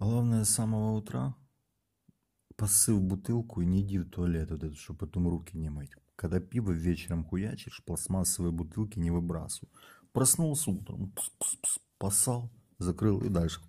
Главное, с самого утра посыл бутылку и не иди в туалет, вот этот, чтобы потом руки не мыть. Когда пиво вечером хуячишь, пластмассовые бутылки не выбрасывай. Проснулся утром, пс -пс -пс, посал, закрыл и дальше.